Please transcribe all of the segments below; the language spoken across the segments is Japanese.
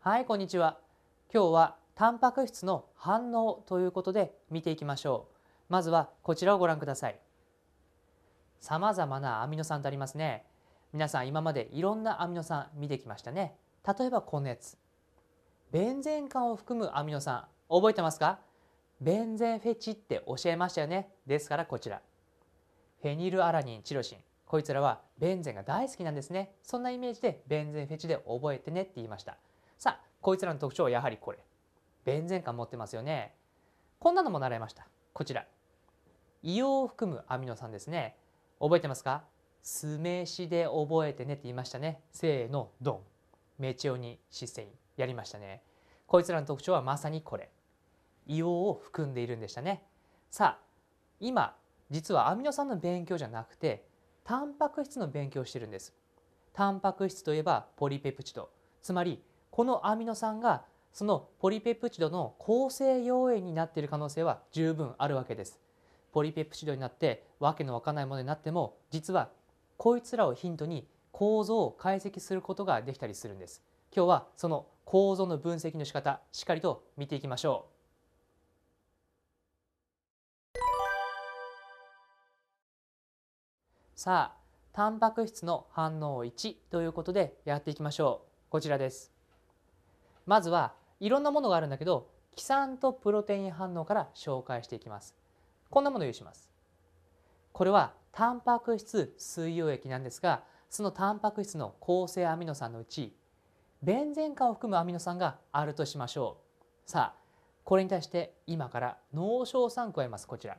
はいこんにちは今日はタンパク質の反応ということで見ていきましょうまずはこちらをご覧くださいさまざまなアミノ酸とありますね皆さん今までいろんなアミノ酸見てきましたね例えばこのやつベンゼン環を含むアミノ酸覚えてますかベンゼンフェチって教えましたよねですからこちらフェニルアラニンチロシンこいつらはベンゼンが大好きなんですねそんなイメージでベンゼンフェチで覚えてねって言いましたさあこいつらの特徴はやはりこれベンゼン感持ってますよねこんなのも習いましたこちら硫黄を含むアミノ酸ですね覚えてますか酢飯で覚えてねって言いましたねせーのドンメチオニシステインやりましたねこいつらの特徴はまさにこれ硫黄を含んでいるんでしたねさあ今実はアミノ酸の勉強じゃなくてタンパク質の勉強してるんですタンパク質といえばポリペプチドつまりこのアミノ酸がそのポリペプチドの構成要因になっている可能性は十分あるわけです。ポリペプチドになってわけのわかないものになっても実はこいつらをヒントに構造を解析することができたりするんです。今日はその構造の分析の仕方しっかりと見ていきましょう。さあタンパク質の反応1ということでやっていきましょうこちらですまずはいろんなものがあるんだけど基酸とプロテイン反応から紹介していきますこんなものを用意しますこれはタンパク質水溶液なんですがそのタンパク質の構成アミノ酸のうちベンゼン化を含むアミノ酸があるとしましょうさあこれに対して今から脳硝酸加えますこちら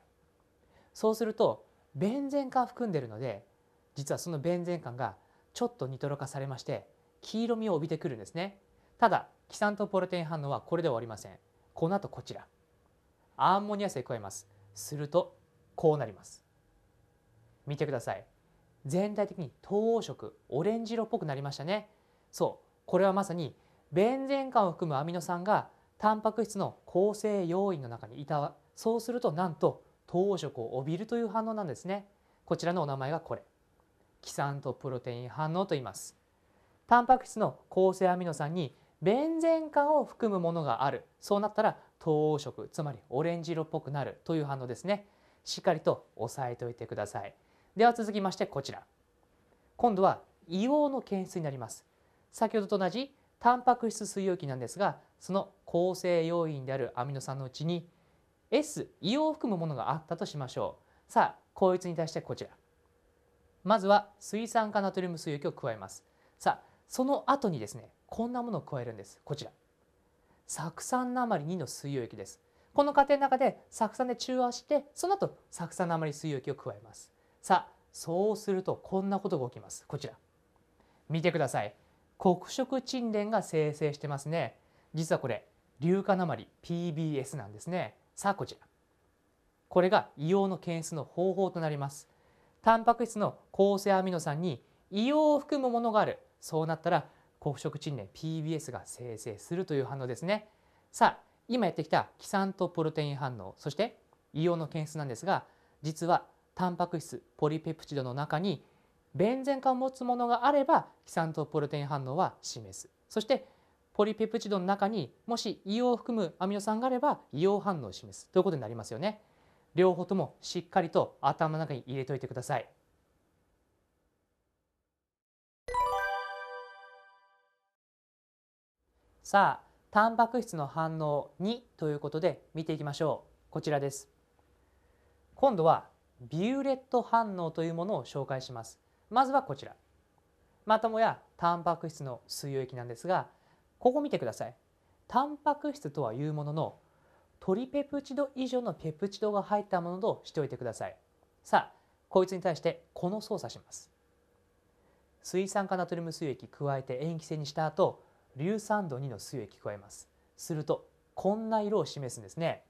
そうするとベンゼン化を含んでいるので実はそのベンゼン化がちょっとニトロ化されまして黄色みを帯びてくるんですねただキサントポルテイン反応はこれで終わりませんこの後こちらアンモニア水加えますするとこうなります見てください全体的に糖黄色オレンジ色っぽくなりましたねそうこれはまさにベンゼン環を含むアミノ酸がタンパク質の構成要因の中にいたそうするとなんと糖色を帯びるという反応なんですねこちらのお名前がこれキサントプロテイン反応と言いますタンパク質の構成アミノ酸にベンゼン化を含むものがあるそうなったら糖色つまりオレンジ色っぽくなるという反応ですねしっかりと押さえておいてくださいでは続きましてこちら今度は硫黄の検出になります先ほどと同じタンパク質水溶液なんですがその構成要因であるアミノ酸のうちに S 硫黄を含むものがあったとしましょうさあこいつに対してこちらまずは水酸化ナトリウム水溶液を加えますさあその後にですねこんなものを加えるんですこちら酢酸鉛2の水溶液ですこの過程の中で酢酸で中和してその後酢酸鉛水溶液を加えますさあそうするとこんなことが起きますこちら見てください黒色沈殿が生成してますね実はこれ硫化鉛 PBS なんですねさあこちらこれが硫黄の検出の方法となりますタンパク質の構成アミノ酸に硫黄を含むものがあるそうなったら交付賃 PBS が生成するという反応ですね。さあ今やってきたキサントプロテイン反応そして硫黄の検出なんですが実はタンパク質ポリペプチドの中にベンゼン化を持つものがあればキサントプロテイン反応は示すそしてポリペプチドの中にもし硫黄を含むアミノ酸があれば硫黄反応を示すということになりますよね両方ともしっかりと頭の中に入れておいてくださいさあタンパク質の反応2ということで見ていきましょうこちらです今度はビューレット反応というものを紹介しますまずはこちらまたもやタンパク質の水溶液なんですがここ見てくださいタンパク質とはいうもののトリペプチド以上のペプチドが入ったものとしておいてくださいさあこいつに対してこの操作します水酸化ナトリウム水液加えて塩基性にした後硫酸度2の水聞こえます。すると、こんな色を示すんですね。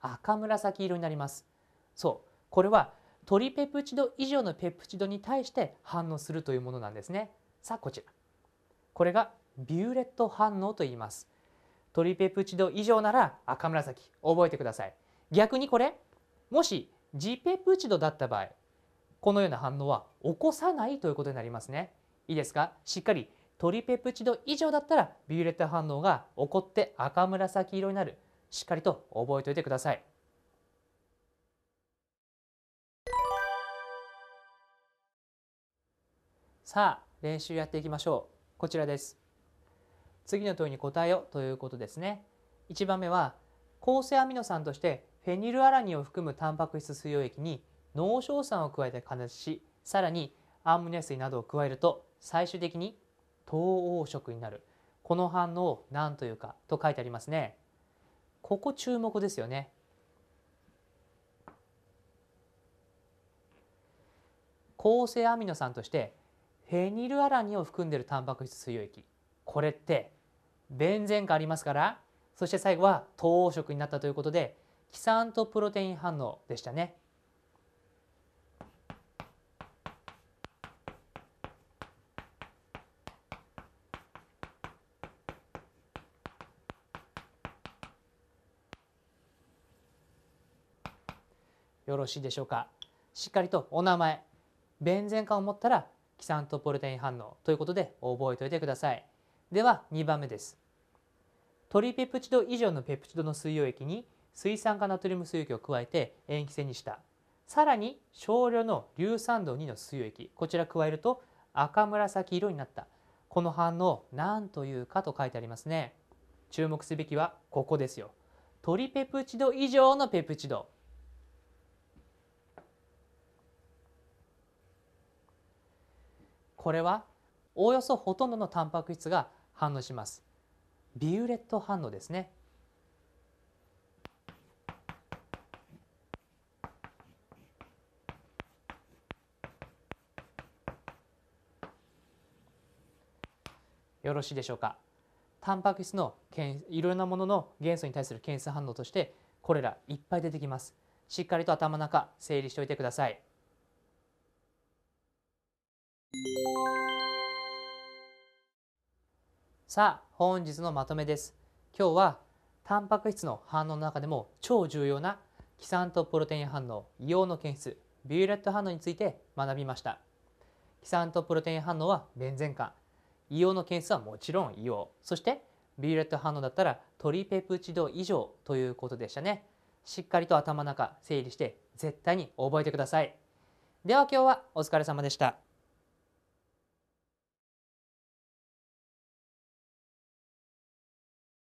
赤紫色になります。そう、これはトリペプチド以上のペプチドに対して反応するというものなんですね。さあ、こちら。これがビューレット反応と言います。トリペプチド以上なら赤紫、覚えてください。逆にこれ、もしジペプチドだった場合、このような反応は起こさないということになりますね。いいですかしっかりトリペプチド以上だったらビューレット反応が起こって赤紫色になるしっかりと覚えておいてください。さあ練習やっていきましょう。こちらです。次の問いに答えよということですね。1番目は構成アミノ酸としてフェニルアラニンを含むタンパク質水溶液に濃硝酸を加えて加熱しさらにアンモニア水などを加えると最終的に糖黄色になるこの反応を何というかと書いてありますねここ注目ですよね構成アミノ酸としてフェニルアラニンを含んでいるタンパク質水溶液これってベンゼン化ありますからそして最後は糖黄色になったということでキサンとプロテイン反応でしたねよろしいでしょうかしっかりとお名前ベンゼンを持ったらキサントポルテイン反応ということで覚えておいてくださいでは2番目ですトリペプチド以上のペプチドの水溶液に水酸化ナトリウム水溶液を加えて塩基性にしたさらに少量の硫酸銅2の水溶液こちら加えると赤紫色になったこの反応何というかと書いてありますね注目すべきはここですよトリペプチド以上のペプチドこれはおおよそほとんどのタンパク質が反応しますビューレット反応ですねよろしいでしょうかタンパク質のいろいろなものの元素に対する検出反応としてこれらいっぱい出てきますしっかりと頭の中整理しておいてくださいさあ本日のまとめです今日はタンパク質の反応の中でも超重要な基酸とプロテイン反応硫黄の検出ビューレット反応について学びました基酸とプロテイン反応はベ前ゼ硫黄の検出はもちろん硫黄そしてビューレット反応だったらトリペプチド以上ということでしたねしっかりと頭の中整理して絶対に覚えてくださいでは今日はお疲れ様でした